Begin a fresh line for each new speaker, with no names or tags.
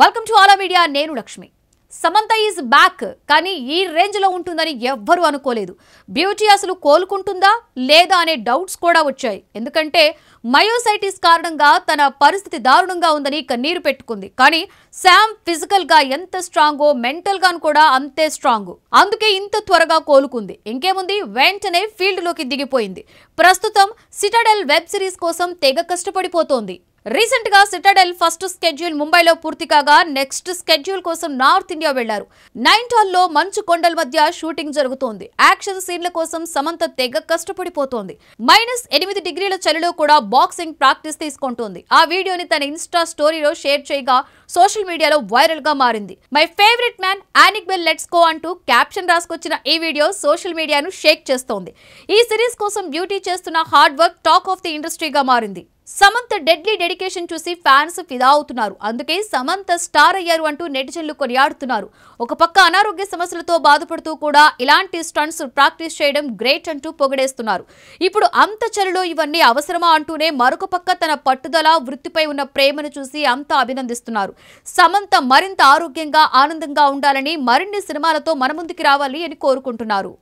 welcome to ఆలా media నేను Lakshmi Samantha is back కానీ ఈ రేంజ్లో ఉంటుందని ఎవ్వరూ అనుకోలేదు బ్యూటీ అసలు కోలుకుంటుందా లేదా అనే డౌట్స్ కూడా వచ్చాయి ఎందుకంటే మయోసైటిస్ కారణంగా తన పరిస్థితి దారుణంగా ఉందని కన్నీరు పెట్టుకుంది కానీ శామ్ ఫిజికల్గా ఎంత స్ట్రాంగో మెంటల్గాను కూడా అంతే స్ట్రాంగ్ అందుకే ఇంత త్వరగా కోలుకుంది ఇంకేముంది వెంటనే ఫీల్డ్లోకి దిగిపోయింది ప్రస్తుతం సిటాడెల్ వెబ్ సిరీస్ కోసం తెగ కష్టపడిపోతోంది రీసెంట్ గా సిటాడెల్ ఫస్ట్ స్కెడ్యూల్ ముంబైలో పూర్తి కాగా నెక్స్ట్ స్కెడ్యూల్ కోసం నార్త్ ఇండియా వెళ్లారు లో మంచు కొండల మధ్య షూటింగ్ జరుగుతోంది యాక్షన్ సీన్ల కోసం సమంత తెగ కష్టపడిపోతోంది మైనస్ ఎనిమిది డిగ్రీల చలిలో కూడా బాక్సింగ్ ప్రాక్టీస్ తీసుకుంటోంది ఆ వీడియోని తన ఇన్స్టా స్టోరీలో షేర్ చేయగా సోషల్ మీడియాలో వైరల్ గా మారింది మై ఫేవరెట్ మ్యాన్ ఆనిక్ బెల్ లెట్స్ కో అంటూ క్యాప్షన్ రాసుకొచ్చిన ఈ వీడియో సోషల్ మీడియాను షేక్ చేస్తోంది ఈ సిరీస్ కోసం డ్యూటీ చేస్తున్న hard work talk of the ఇండస్ట్రీగా మారింది సమంత డెడ్లీ డెడికేషన్ చూసి ఫ్యాన్స్ ఫిదా అవుతున్నారు అందుకే సమంత స్టార్ అయ్యారు అంటూ నెటిజన్లు కొనియాడుతున్నారు ఒక పక్క అనారోగ్య సమస్యలతో బాధపడుతూ కూడా ఇలాంటి స్టంట్స్ ప్రాక్టీస్ చేయడం గ్రేట్ అంటూ పొగడేస్తున్నారు ఇప్పుడు అంత చలిలో ఇవన్నీ అవసరమా అంటూనే మరొక పక్క తన పట్టుదల వృత్తిపై ఉన్న ప్రేమను చూసి అంత అభినందిస్తున్నారు సమంత మరింత ఆరోగ్యంగా ఆనందంగా ఉండాలని మరిన్ని సినిమాలతో మన రావాలి అని కోరుకుంటున్నారు